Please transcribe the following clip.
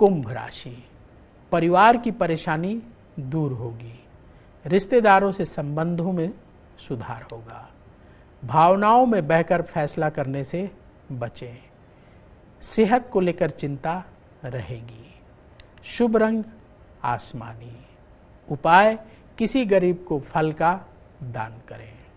कुंभ राशि परिवार की परेशानी दूर होगी रिश्तेदारों से संबंधों में सुधार होगा भावनाओं में बहकर फैसला करने से बचें सेहत को लेकर चिंता रहेगी शुभ रंग आसमानी उपाय किसी गरीब को फल का दान करें